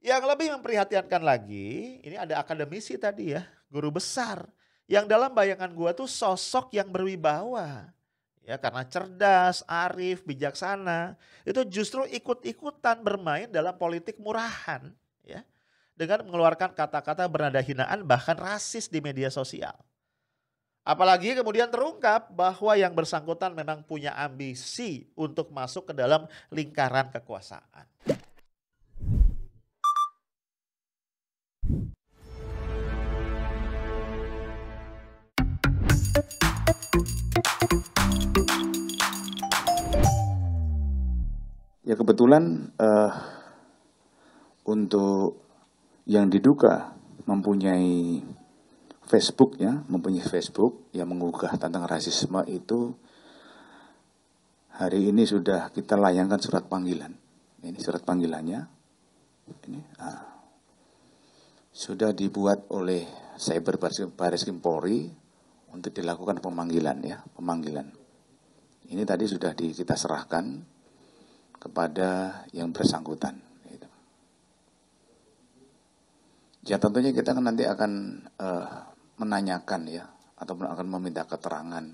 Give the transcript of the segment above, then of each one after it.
Yang lebih memprihatinkan lagi, ini ada akademisi tadi ya, guru besar. Yang dalam bayangan gua tuh sosok yang berwibawa. Ya karena cerdas, arif, bijaksana, itu justru ikut-ikutan bermain dalam politik murahan ya. Dengan mengeluarkan kata-kata bernada hinaan bahkan rasis di media sosial. Apalagi kemudian terungkap bahwa yang bersangkutan memang punya ambisi untuk masuk ke dalam lingkaran kekuasaan. kebetulan uh, untuk yang diduga mempunyai Facebook ya, mempunyai Facebook yang mengugah tentang rasisme itu hari ini sudah kita layangkan surat panggilan. Ini surat panggilannya. Ini ah. sudah dibuat oleh Cyber Baris Polri untuk dilakukan pemanggilan ya, pemanggilan. Ini tadi sudah di, kita serahkan kepada yang bersangkutan. Gitu. Ya tentunya kita kan nanti akan uh, menanyakan ya ataupun akan meminta keterangan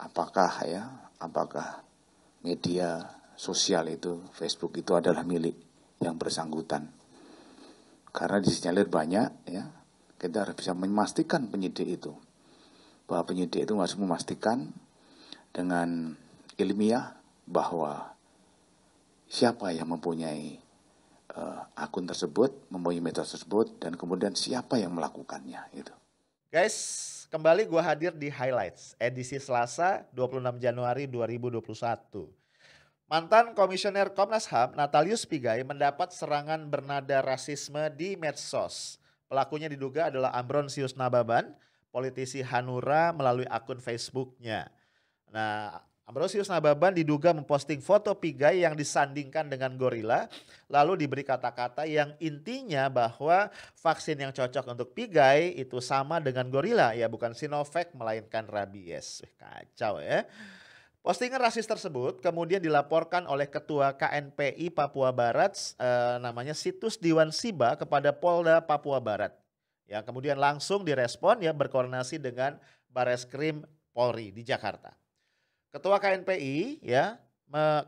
apakah ya apakah media sosial itu Facebook itu adalah milik yang bersangkutan karena disinyalir banyak ya kita harus bisa memastikan penyidik itu bahwa penyidik itu harus memastikan dengan ilmiah bahwa siapa yang mempunyai uh, akun tersebut, mempunyai medsos tersebut, dan kemudian siapa yang melakukannya. Gitu. Guys, kembali gue hadir di Highlights, edisi Selasa 26 Januari 2021. Mantan Komisioner Komnas HAM Natalius Pigai mendapat serangan bernada rasisme di medsos. Pelakunya diduga adalah Ambronsius Nababan, politisi Hanura melalui akun Facebooknya. Nah, Ambrosius Nababan diduga memposting foto pigai yang disandingkan dengan gorila, lalu diberi kata-kata yang intinya bahwa vaksin yang cocok untuk pigai itu sama dengan gorila, ya bukan Sinovac melainkan rabies. Kacau ya. Postingan rasis tersebut kemudian dilaporkan oleh Ketua KNPI Papua Barat, eh, namanya Situs Diwan Siba kepada Polda Papua Barat. Yang kemudian langsung direspon ya berkoordinasi dengan Bareskrim Polri di Jakarta. Ketua KNPI ya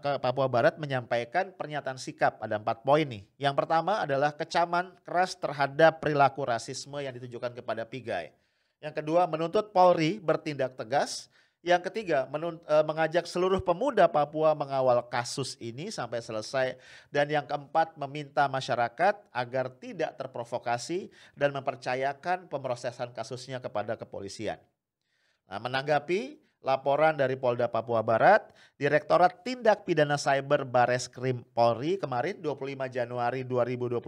ke Papua Barat menyampaikan pernyataan sikap ada empat poin nih. Yang pertama adalah kecaman keras terhadap perilaku rasisme yang ditujukan kepada Pigai. Yang kedua menuntut Polri bertindak tegas. Yang ketiga menunt, e, mengajak seluruh pemuda Papua mengawal kasus ini sampai selesai. Dan yang keempat meminta masyarakat agar tidak terprovokasi dan mempercayakan pemrosesan kasusnya kepada kepolisian. Nah, menanggapi laporan dari Polda Papua Barat, Direktorat Tindak Pidana Cyber Bareskrim Polri kemarin 25 Januari 2021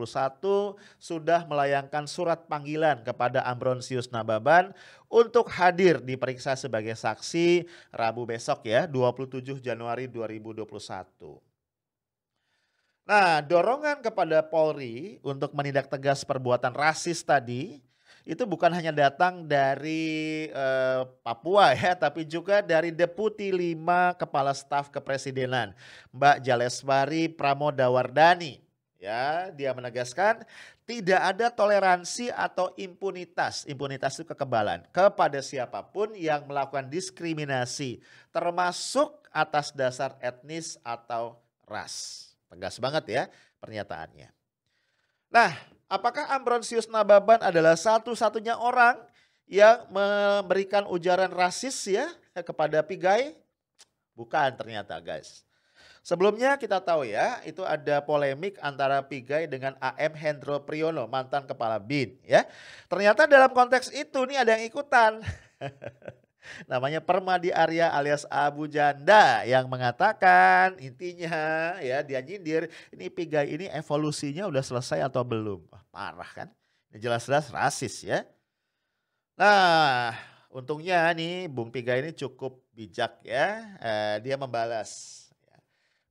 sudah melayangkan surat panggilan kepada Ambronsius Nababan untuk hadir diperiksa sebagai saksi Rabu besok ya 27 Januari 2021. Nah, dorongan kepada Polri untuk menindak tegas perbuatan rasis tadi itu bukan hanya datang dari uh, Papua ya, tapi juga dari Deputi Lima Kepala Staf Kepresidenan, Mbak Jaleswari Pramodawardani. Ya, dia menegaskan tidak ada toleransi atau impunitas. Impunitas itu kekebalan kepada siapapun yang melakukan diskriminasi, termasuk atas dasar etnis atau ras. Tegas banget ya pernyataannya. Nah, Apakah Ambrosius Nababan adalah satu-satunya orang yang memberikan ujaran rasis ya eh, kepada Pigai? Bukan ternyata guys. Sebelumnya kita tahu ya, itu ada polemik antara Pigai dengan AM Hendro Priyono, mantan kepala BIN ya. Ternyata dalam konteks itu nih ada yang ikutan. namanya Permadi Arya alias Abu Janda yang mengatakan intinya ya dia nyindir ini pigai ini evolusinya udah selesai atau belum parah kan ini jelas-jelas rasis ya nah untungnya nih Bung Piga ini cukup bijak ya eh, dia membalas ya.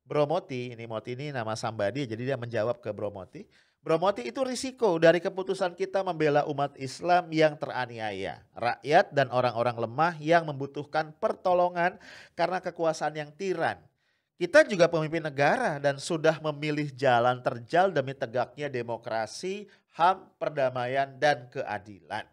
Bromoti ini Moti ini nama Sambadi jadi dia menjawab ke Bromoti Bromoti itu risiko dari keputusan kita membela umat Islam yang teraniaya, rakyat dan orang-orang lemah yang membutuhkan pertolongan karena kekuasaan yang tiran. Kita juga pemimpin negara dan sudah memilih jalan terjal demi tegaknya demokrasi, HAM, perdamaian, dan keadilan.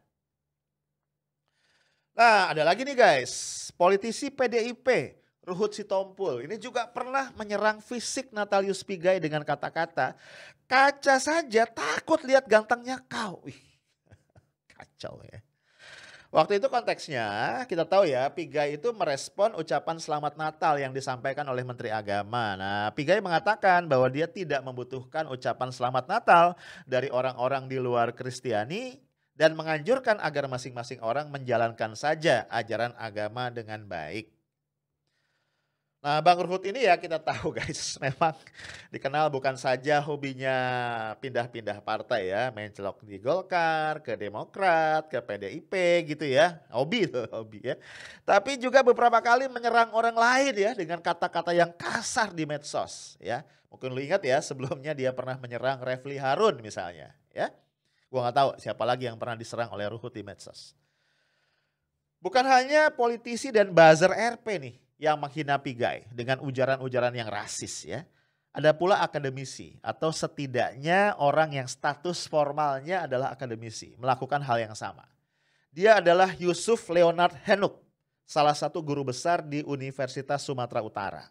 Nah ada lagi nih guys, politisi PDIP Ruhut Sitompul ini juga pernah menyerang fisik Natalius Pigai dengan kata-kata, Kaca saja takut lihat gantengnya kau. Wih, kacau ya. Waktu itu konteksnya kita tahu ya Pigai itu merespon ucapan selamat Natal yang disampaikan oleh Menteri Agama. Nah Pigai mengatakan bahwa dia tidak membutuhkan ucapan selamat Natal dari orang-orang di luar Kristiani dan menganjurkan agar masing-masing orang menjalankan saja ajaran agama dengan baik. Nah, Bang Ruhut ini ya kita tahu guys, memang dikenal bukan saja hobinya pindah-pindah partai ya, main celok di Golkar, ke Demokrat, ke PDIP gitu ya, hobi tuh, hobi ya. Tapi juga beberapa kali menyerang orang lain ya dengan kata-kata yang kasar di medsos ya. Mungkin lu ingat ya, sebelumnya dia pernah menyerang Refli Harun misalnya ya. Gua gak tahu siapa lagi yang pernah diserang oleh Ruhut di medsos. Bukan hanya politisi dan buzzer RP nih, yang menghina Pigai dengan ujaran-ujaran yang rasis ya. Ada pula akademisi atau setidaknya orang yang status formalnya adalah akademisi melakukan hal yang sama. Dia adalah Yusuf Leonard Henuk, salah satu guru besar di Universitas Sumatera Utara.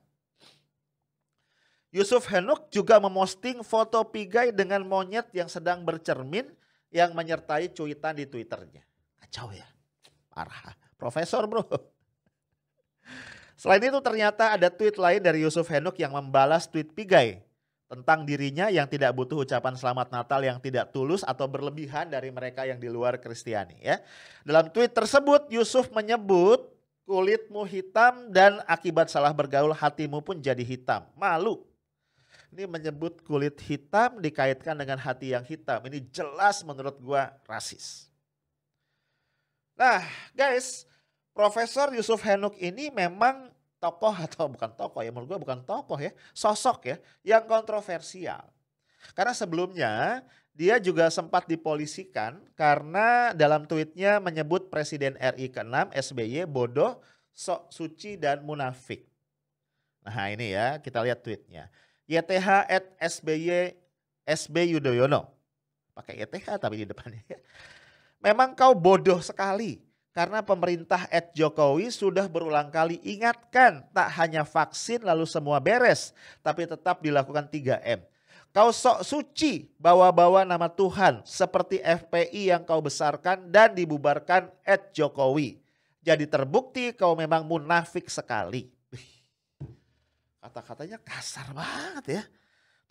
Yusuf Henuk juga memosting foto Pigai dengan monyet yang sedang bercermin yang menyertai cuitan di Twitternya. Kacau ya, parah. Profesor bro. Selain itu ternyata ada tweet lain dari Yusuf Henuk yang membalas tweet Pigai tentang dirinya yang tidak butuh ucapan selamat Natal yang tidak tulus atau berlebihan dari mereka yang di luar Kristiani ya. Dalam tweet tersebut Yusuf menyebut kulitmu hitam dan akibat salah bergaul hatimu pun jadi hitam. Malu. Ini menyebut kulit hitam dikaitkan dengan hati yang hitam. Ini jelas menurut gua rasis. Nah, guys, Profesor Yusuf Henuk ini memang tokoh atau bukan tokoh ya menurut gue bukan tokoh ya sosok ya yang kontroversial karena sebelumnya dia juga sempat dipolisikan karena dalam tweetnya menyebut Presiden RI ke-6 SBY bodoh, sok suci dan munafik. Nah ini ya kita lihat tweetnya. YTH at SBY SB Yudhoyono. Pakai YTH tapi di depannya. Memang kau bodoh sekali karena pemerintah Ed Jokowi sudah berulang kali ingatkan tak hanya vaksin lalu semua beres, tapi tetap dilakukan 3M. Kau sok suci bawa-bawa nama Tuhan seperti FPI yang kau besarkan dan dibubarkan Ed Jokowi. Jadi terbukti kau memang munafik sekali. Kata-katanya kasar banget ya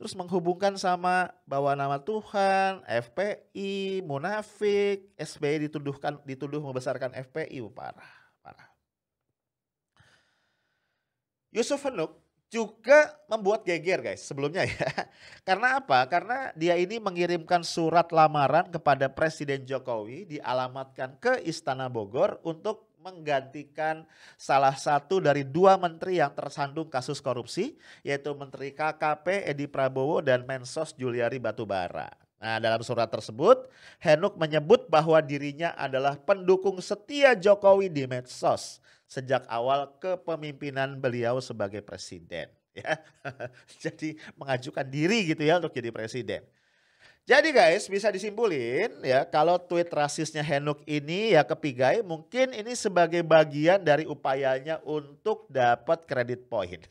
terus menghubungkan sama bawa nama Tuhan, FPI, munafik, SBY dituduhkan dituduh membesarkan FPI, parah, parah. Yusuf Henuk juga membuat geger guys sebelumnya ya. Karena apa? Karena dia ini mengirimkan surat lamaran kepada Presiden Jokowi dialamatkan ke Istana Bogor untuk menggantikan salah satu dari dua menteri yang tersandung kasus korupsi, yaitu Menteri KKP Edi Prabowo dan Mensos Juliari Batubara. Nah, dalam surat tersebut, Henuk menyebut bahwa dirinya adalah pendukung setia Jokowi di medsos sejak awal kepemimpinan beliau sebagai presiden. Ya, jadi mengajukan diri gitu ya untuk jadi presiden. Jadi guys bisa disimpulin ya kalau tweet rasisnya Henuk ini ya ke Pigai mungkin ini sebagai bagian dari upayanya untuk dapat kredit poin.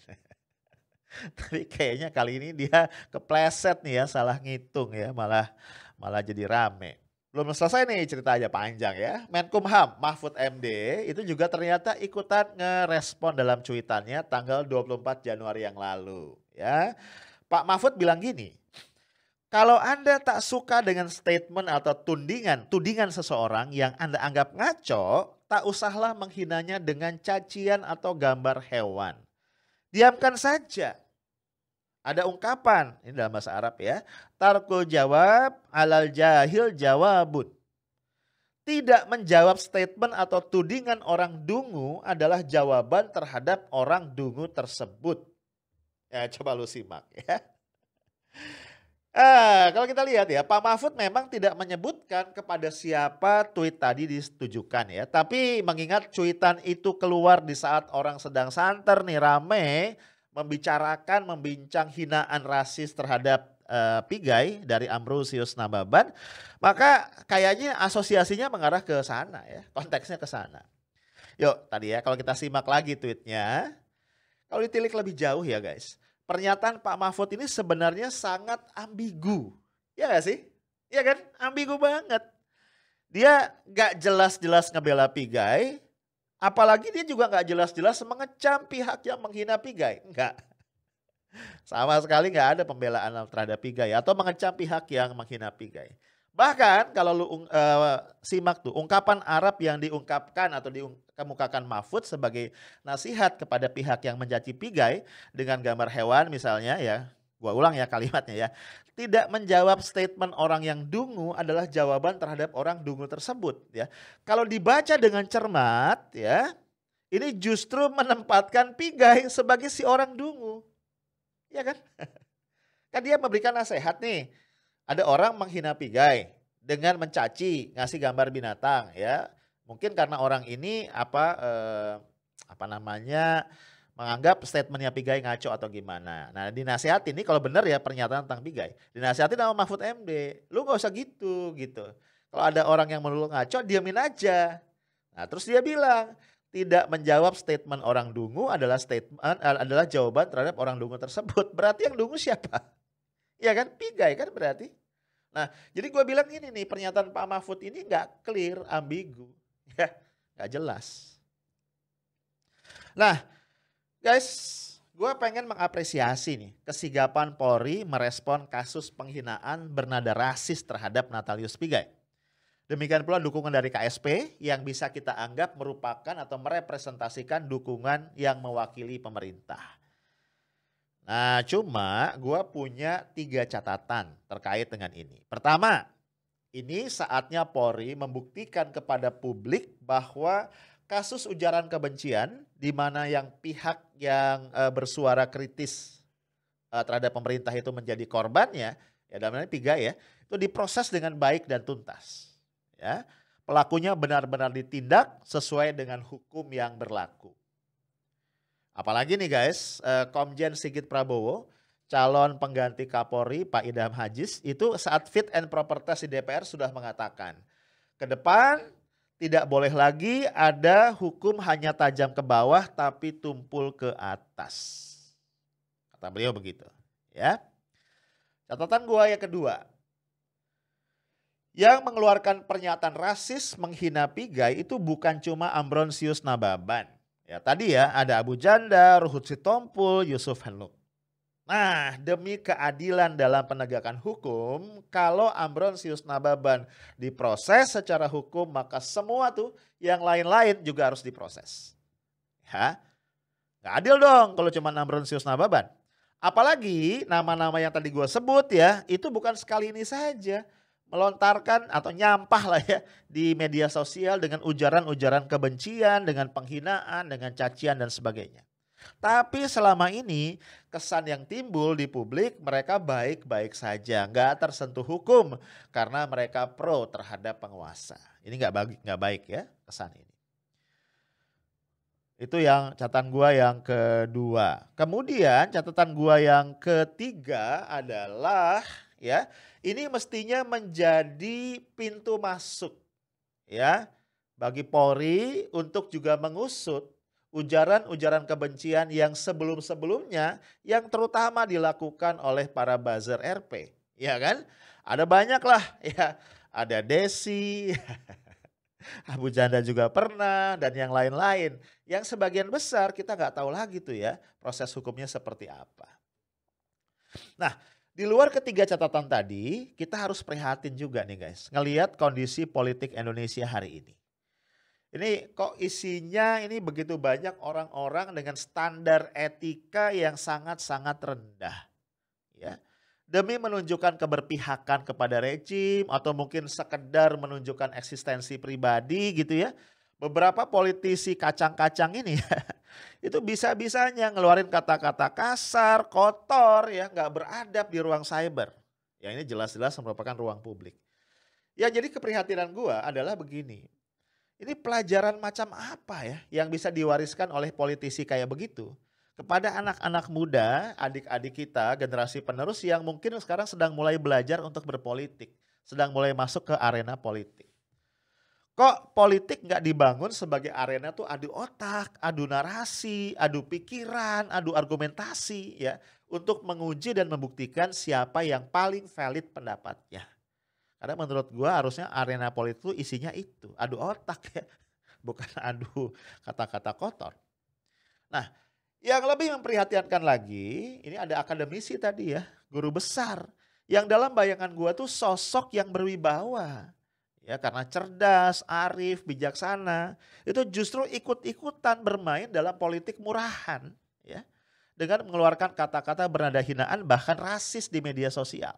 Tapi kayaknya kali ini dia kepleset nih ya salah ngitung ya malah malah jadi rame. Belum selesai nih ceritanya panjang ya. Menkumham Mahfud MD itu juga ternyata ikutan ngerespon dalam cuitannya tanggal 24 Januari yang lalu ya. Pak Mahfud bilang gini, kalau Anda tak suka dengan statement atau tundingan, tudingan seseorang yang Anda anggap ngaco, tak usahlah menghinanya dengan cacian atau gambar hewan. Diamkan saja. Ada ungkapan, ini dalam bahasa Arab ya. Tarkul jawab, alal jahil jawabun. Tidak menjawab statement atau tudingan orang dungu adalah jawaban terhadap orang dungu tersebut. Ya, coba lu simak ya. Eh, kalau kita lihat ya, Pak Mahfud memang tidak menyebutkan kepada siapa tweet tadi ditujukan ya. Tapi mengingat cuitan itu keluar di saat orang sedang santer nih rame membicarakan, membincang hinaan rasis terhadap uh, Pigai dari Ambrosius Nababan, maka kayaknya asosiasinya mengarah ke sana ya, konteksnya ke sana. Yuk, tadi ya kalau kita simak lagi tweetnya, kalau ditilik lebih jauh ya guys pernyataan Pak Mahfud ini sebenarnya sangat ambigu. Ya gak sih? Ya kan? Ambigu banget. Dia gak jelas-jelas ngebela Pigai, apalagi dia juga gak jelas-jelas mengecam pihak yang menghina Pigai. Enggak. Sama sekali gak ada pembelaan terhadap Pigai atau mengecam pihak yang menghina Pigai. Bahkan kalau lu uh, simak tuh ungkapan Arab yang diungkapkan atau dikemukakan Mahfud sebagai nasihat kepada pihak yang menjadi pigai dengan gambar hewan misalnya ya. Gua ulang ya kalimatnya ya. Tidak menjawab statement orang yang dungu adalah jawaban terhadap orang dungu tersebut ya. Kalau dibaca dengan cermat ya, ini justru menempatkan pigai sebagai si orang dungu. Ya kan? kan dia memberikan nasihat nih ada orang menghina pigai dengan mencaci, ngasih gambar binatang ya. Mungkin karena orang ini apa eh, apa namanya menganggap statementnya Pigai ngaco atau gimana. Nah dinasehati ini kalau benar ya pernyataan tentang Pigai. Dinasehati sama Mahfud MD, lu gak usah gitu gitu. Kalau ada orang yang menurut ngaco, diamin aja. Nah terus dia bilang, tidak menjawab statement orang dungu adalah statement eh, adalah jawaban terhadap orang dungu tersebut. Berarti yang dungu siapa? Ya kan Pigai kan berarti. Nah, jadi gue bilang ini nih pernyataan Pak Mahfud ini gak clear, ambigu, ya nggak jelas. Nah, guys, gue pengen mengapresiasi nih kesigapan Polri merespon kasus penghinaan bernada rasis terhadap Natalius Pigai. Demikian pula dukungan dari KSP yang bisa kita anggap merupakan atau merepresentasikan dukungan yang mewakili pemerintah. Nah, cuma gue punya tiga catatan terkait dengan ini. Pertama, ini saatnya Polri membuktikan kepada publik bahwa kasus ujaran kebencian di mana yang pihak yang e, bersuara kritis e, terhadap pemerintah itu menjadi korbannya, ya dalam ini tiga ya, itu diproses dengan baik dan tuntas. Ya, pelakunya benar-benar ditindak sesuai dengan hukum yang berlaku. Apalagi nih guys, eh, Komjen Sigit Prabowo, calon pengganti Kapolri Pak Idam Hajis itu saat fit and proper test di DPR sudah mengatakan ke depan tidak boleh lagi ada hukum hanya tajam ke bawah tapi tumpul ke atas. Kata beliau begitu, ya. Catatan gua yang kedua. Yang mengeluarkan pernyataan rasis menghina pigai itu bukan cuma Ambrosius Nababan Ya tadi ya ada Abu Janda, Ruhut Sitompul, Yusuf Henluk. Nah demi keadilan dalam penegakan hukum, kalau Ambrosius Nababan diproses secara hukum maka semua tuh yang lain-lain juga harus diproses. Hah? Ya, gak adil dong kalau cuma Ambrosius Nababan. Apalagi nama-nama yang tadi gue sebut ya, itu bukan sekali ini saja melontarkan atau nyampah lah ya di media sosial dengan ujaran-ujaran kebencian, dengan penghinaan, dengan cacian dan sebagainya. Tapi selama ini kesan yang timbul di publik mereka baik-baik saja, nggak tersentuh hukum karena mereka pro terhadap penguasa. Ini nggak baik, nggak baik ya kesan ini. Itu yang catatan gua yang kedua. Kemudian catatan gua yang ketiga adalah ya. Ini mestinya menjadi pintu masuk ya bagi Polri untuk juga mengusut ujaran-ujaran kebencian yang sebelum-sebelumnya yang terutama dilakukan oleh para buzzer RP, ya kan? Ada banyak lah ya, ada Desi, Abu Janda juga pernah dan yang lain-lain. Yang sebagian besar kita nggak tahu lagi tuh ya proses hukumnya seperti apa. Nah di luar ketiga catatan tadi, kita harus prihatin juga nih guys, ngelihat kondisi politik Indonesia hari ini. Ini kok isinya ini begitu banyak orang-orang dengan standar etika yang sangat-sangat rendah. Ya. Demi menunjukkan keberpihakan kepada rejim atau mungkin sekedar menunjukkan eksistensi pribadi gitu ya. Beberapa politisi kacang-kacang ini itu bisa-bisanya ngeluarin kata-kata kasar, kotor, ya nggak beradab di ruang cyber. Ya ini jelas-jelas merupakan ruang publik. Ya jadi keprihatinan gua adalah begini. Ini pelajaran macam apa ya yang bisa diwariskan oleh politisi kayak begitu kepada anak-anak muda, adik-adik kita, generasi penerus yang mungkin sekarang sedang mulai belajar untuk berpolitik, sedang mulai masuk ke arena politik. Kok politik nggak dibangun sebagai arena tuh adu otak, adu narasi, adu pikiran, adu argumentasi ya. Untuk menguji dan membuktikan siapa yang paling valid pendapatnya. Karena menurut gue harusnya arena politik tuh isinya itu. Adu otak ya. Bukan adu kata-kata kotor. Nah yang lebih memprihatinkan lagi, ini ada akademisi tadi ya, guru besar. Yang dalam bayangan gue tuh sosok yang berwibawa ya karena cerdas, arif, bijaksana, itu justru ikut-ikutan bermain dalam politik murahan ya dengan mengeluarkan kata-kata bernada hinaan bahkan rasis di media sosial.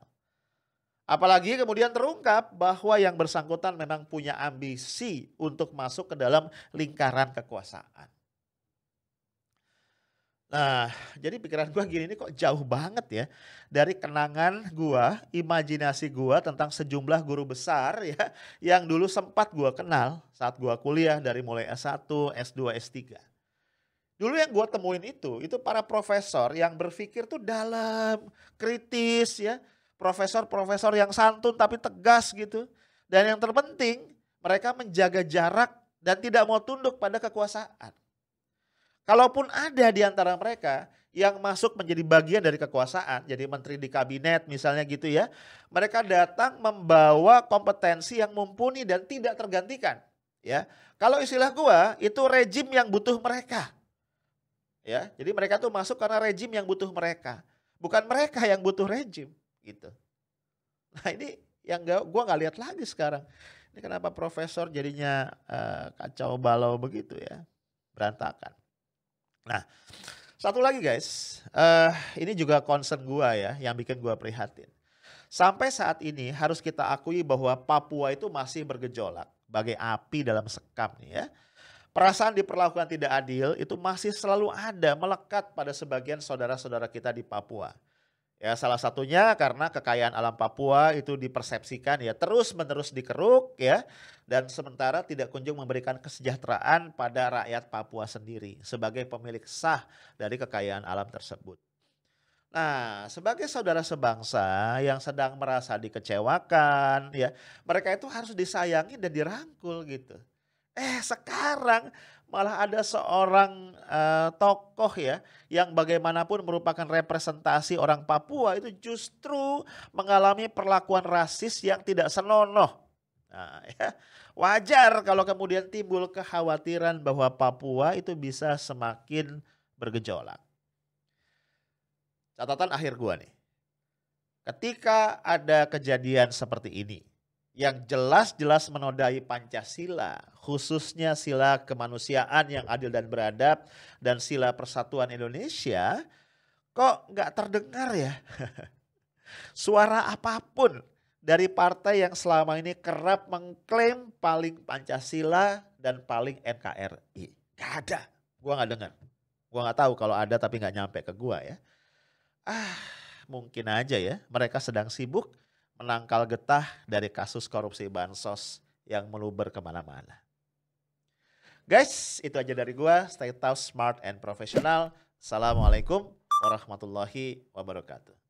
Apalagi kemudian terungkap bahwa yang bersangkutan memang punya ambisi untuk masuk ke dalam lingkaran kekuasaan. Nah, jadi pikiran gue gini ini kok jauh banget ya dari kenangan gue, imajinasi gue tentang sejumlah guru besar ya yang dulu sempat gue kenal saat gue kuliah dari mulai S1, S2, S3. Dulu yang gue temuin itu, itu para profesor yang berpikir tuh dalam, kritis ya. Profesor-profesor yang santun tapi tegas gitu. Dan yang terpenting mereka menjaga jarak dan tidak mau tunduk pada kekuasaan. Kalaupun ada di antara mereka yang masuk menjadi bagian dari kekuasaan, jadi menteri di kabinet misalnya gitu ya, mereka datang membawa kompetensi yang mumpuni dan tidak tergantikan. Ya, kalau istilah gua itu rejim yang butuh mereka. Ya, jadi mereka tuh masuk karena rejim yang butuh mereka, bukan mereka yang butuh rejim gitu. Nah ini yang gak, gua nggak lihat lagi sekarang. Ini kenapa profesor jadinya uh, kacau balau begitu ya, berantakan. Nah, satu lagi guys, uh, ini juga concern gua ya yang bikin gua prihatin. Sampai saat ini harus kita akui bahwa Papua itu masih bergejolak bagai api dalam sekam nih ya. Perasaan diperlakukan tidak adil itu masih selalu ada melekat pada sebagian saudara-saudara kita di Papua. Ya salah satunya karena kekayaan alam Papua itu dipersepsikan ya terus-menerus dikeruk ya dan sementara tidak kunjung memberikan kesejahteraan pada rakyat Papua sendiri sebagai pemilik sah dari kekayaan alam tersebut. Nah, sebagai saudara sebangsa yang sedang merasa dikecewakan ya, mereka itu harus disayangi dan dirangkul gitu. Eh, sekarang malah ada seorang uh, tokoh ya yang bagaimanapun merupakan representasi orang Papua itu justru mengalami perlakuan rasis yang tidak senonoh. Nah, ya. Wajar kalau kemudian timbul kekhawatiran bahwa Papua itu bisa semakin bergejolak. Catatan akhir gua nih. Ketika ada kejadian seperti ini, yang jelas-jelas menodai Pancasila, khususnya sila kemanusiaan yang adil dan beradab dan sila persatuan Indonesia, kok nggak terdengar ya? Suara apapun dari partai yang selama ini kerap mengklaim paling Pancasila dan paling NKRI. Gak ada, gue nggak dengar. gue nggak tahu kalau ada tapi nggak nyampe ke gue ya. Ah, mungkin aja ya mereka sedang sibuk menangkal getah dari kasus korupsi bansos yang meluber kemana-mana. Guys, itu aja dari gua. Stay tough, smart, and professional. Assalamualaikum warahmatullahi wabarakatuh.